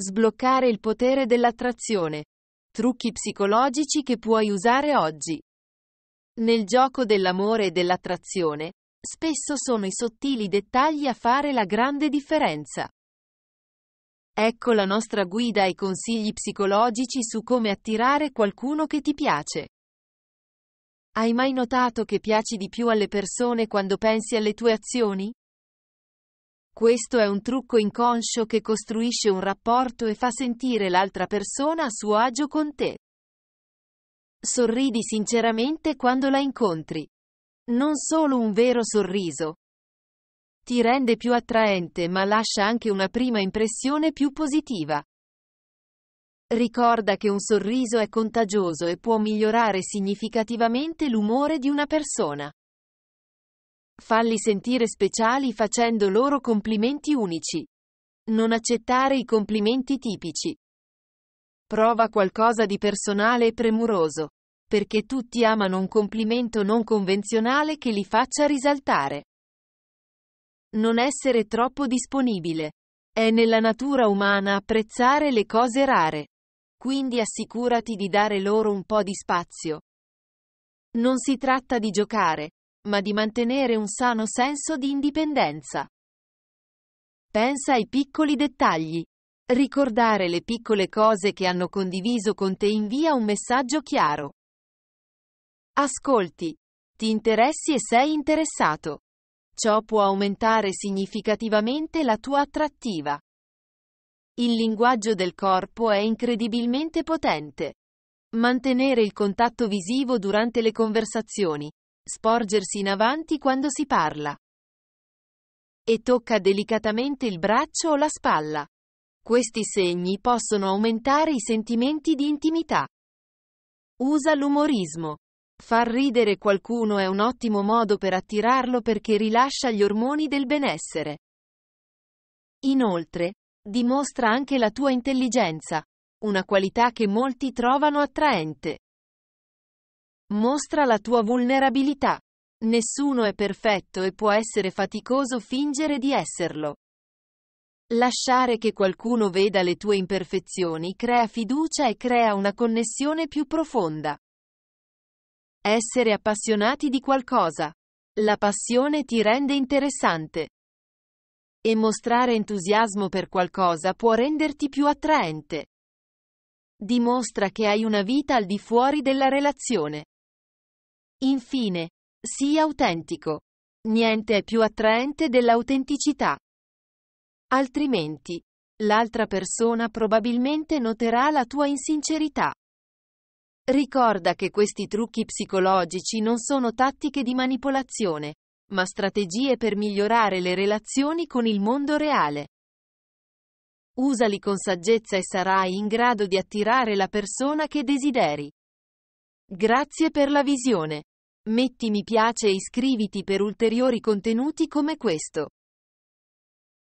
Sbloccare il potere dell'attrazione. Trucchi psicologici che puoi usare oggi. Nel gioco dell'amore e dell'attrazione, spesso sono i sottili dettagli a fare la grande differenza. Ecco la nostra guida ai consigli psicologici su come attirare qualcuno che ti piace. Hai mai notato che piaci di più alle persone quando pensi alle tue azioni? Questo è un trucco inconscio che costruisce un rapporto e fa sentire l'altra persona a suo agio con te. Sorridi sinceramente quando la incontri. Non solo un vero sorriso. Ti rende più attraente ma lascia anche una prima impressione più positiva. Ricorda che un sorriso è contagioso e può migliorare significativamente l'umore di una persona. Falli sentire speciali facendo loro complimenti unici. Non accettare i complimenti tipici. Prova qualcosa di personale e premuroso. Perché tutti amano un complimento non convenzionale che li faccia risaltare. Non essere troppo disponibile. È nella natura umana apprezzare le cose rare. Quindi assicurati di dare loro un po' di spazio. Non si tratta di giocare, ma di mantenere un sano senso di indipendenza. Pensa ai piccoli dettagli. Ricordare le piccole cose che hanno condiviso con te invia un messaggio chiaro. Ascolti. Ti interessi e sei interessato. Ciò può aumentare significativamente la tua attrattiva. Il linguaggio del corpo è incredibilmente potente. Mantenere il contatto visivo durante le conversazioni, Sporgersi in avanti quando si parla. E tocca delicatamente il braccio o la spalla. Questi segni possono aumentare i sentimenti di intimità. Usa l'umorismo. Far ridere qualcuno è un ottimo modo per attirarlo perché rilascia gli ormoni del benessere. Inoltre, dimostra anche la tua intelligenza, una qualità che molti trovano attraente. Mostra la tua vulnerabilità. Nessuno è perfetto e può essere faticoso fingere di esserlo. Lasciare che qualcuno veda le tue imperfezioni crea fiducia e crea una connessione più profonda. Essere appassionati di qualcosa. La passione ti rende interessante. E mostrare entusiasmo per qualcosa può renderti più attraente. Dimostra che hai una vita al di fuori della relazione. Infine, sii autentico. Niente è più attraente dell'autenticità. Altrimenti, l'altra persona probabilmente noterà la tua insincerità. Ricorda che questi trucchi psicologici non sono tattiche di manipolazione, ma strategie per migliorare le relazioni con il mondo reale. Usali con saggezza e sarai in grado di attirare la persona che desideri. Grazie per la visione. Metti mi piace e iscriviti per ulteriori contenuti come questo.